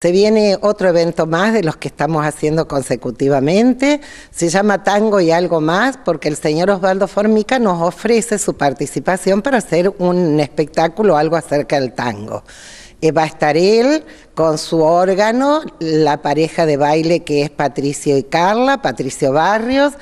Se viene otro evento más de los que estamos haciendo consecutivamente, se llama Tango y algo más, porque el señor Osvaldo Formica nos ofrece su participación para hacer un espectáculo, algo acerca del tango. Eh, va a estar él con su órgano, la pareja de baile que es Patricio y Carla, Patricio Barrios,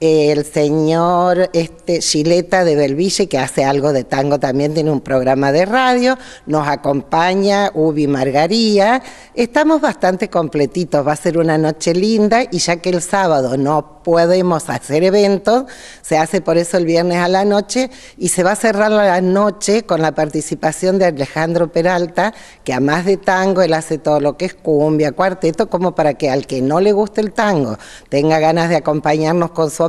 el señor este, Gileta de Belville, que hace algo de tango también, tiene un programa de radio, nos acompaña Ubi Margaría. Estamos bastante completitos, va a ser una noche linda y ya que el sábado no podemos hacer eventos, se hace por eso el viernes a la noche y se va a cerrar la noche con la participación de Alejandro Peralta, que además de tango, él hace todo lo que es cumbia, cuarteto, como para que al que no le guste el tango tenga ganas de acompañarnos con su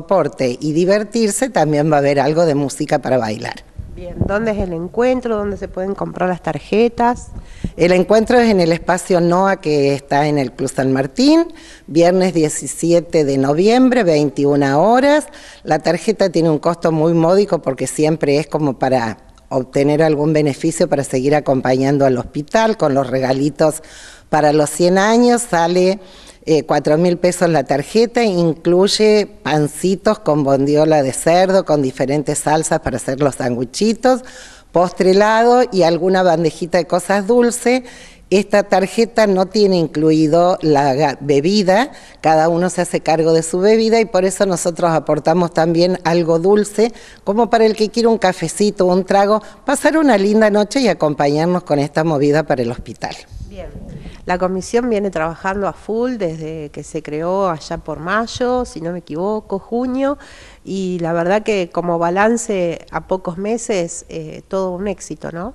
y divertirse, también va a haber algo de música para bailar. Bien, ¿dónde es el encuentro? ¿Dónde se pueden comprar las tarjetas? El encuentro es en el espacio NOA que está en el Club San Martín, viernes 17 de noviembre, 21 horas. La tarjeta tiene un costo muy módico porque siempre es como para obtener algún beneficio para seguir acompañando al hospital con los regalitos para los 100 años. Sale eh, cuatro mil pesos la tarjeta, incluye pancitos con bondiola de cerdo, con diferentes salsas para hacer los sanguchitos, postre helado y alguna bandejita de cosas dulces. Esta tarjeta no tiene incluido la bebida, cada uno se hace cargo de su bebida y por eso nosotros aportamos también algo dulce, como para el que quiera un cafecito, un trago, pasar una linda noche y acompañarnos con esta movida para el hospital. Bien. La comisión viene trabajando a full desde que se creó allá por mayo, si no me equivoco, junio, y la verdad que como balance a pocos meses, eh, todo un éxito, ¿no?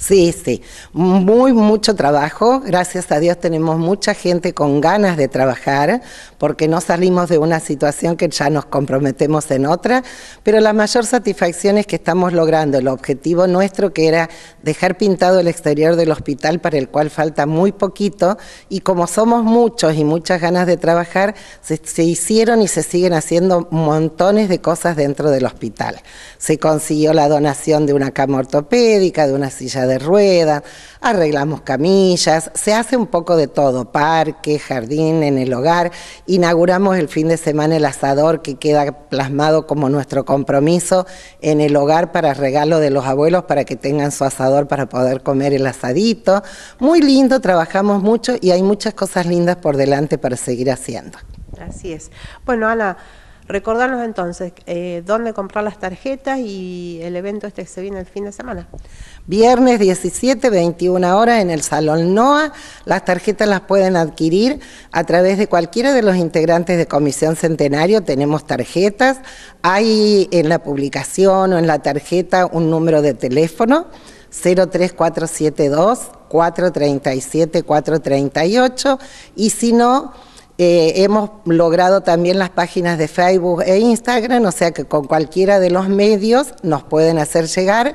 Sí, sí, muy, mucho trabajo. Gracias a Dios tenemos mucha gente con ganas de trabajar, porque no salimos de una situación que ya nos comprometemos en otra, pero la mayor satisfacción es que estamos logrando el objetivo nuestro, que era dejar pintado el exterior del hospital, para el cual falta muy poquito, y como somos muchos y muchas ganas de trabajar, se, hicieron y se siguen haciendo montones de cosas dentro del hospital. Se consiguió la donación de una cama ortopédica, de una silla de de rueda, arreglamos camillas, se hace un poco de todo, parque, jardín, en el hogar, inauguramos el fin de semana el asador que queda plasmado como nuestro compromiso en el hogar para regalo de los abuelos para que tengan su asador para poder comer el asadito. Muy lindo, trabajamos mucho y hay muchas cosas lindas por delante para seguir haciendo. Así es. Bueno, la Recordarnos entonces eh, dónde comprar las tarjetas y el evento este que se viene el fin de semana. Viernes 17, 21 horas en el Salón NOA. Las tarjetas las pueden adquirir a través de cualquiera de los integrantes de Comisión Centenario. Tenemos tarjetas. Hay en la publicación o en la tarjeta un número de teléfono. 03472 437 438 y si no eh, hemos logrado también las páginas de Facebook e Instagram, o sea que con cualquiera de los medios nos pueden hacer llegar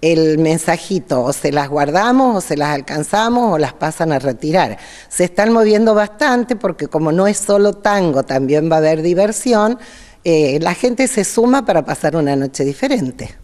el mensajito, o se las guardamos, o se las alcanzamos, o las pasan a retirar. Se están moviendo bastante porque como no es solo tango, también va a haber diversión, eh, la gente se suma para pasar una noche diferente.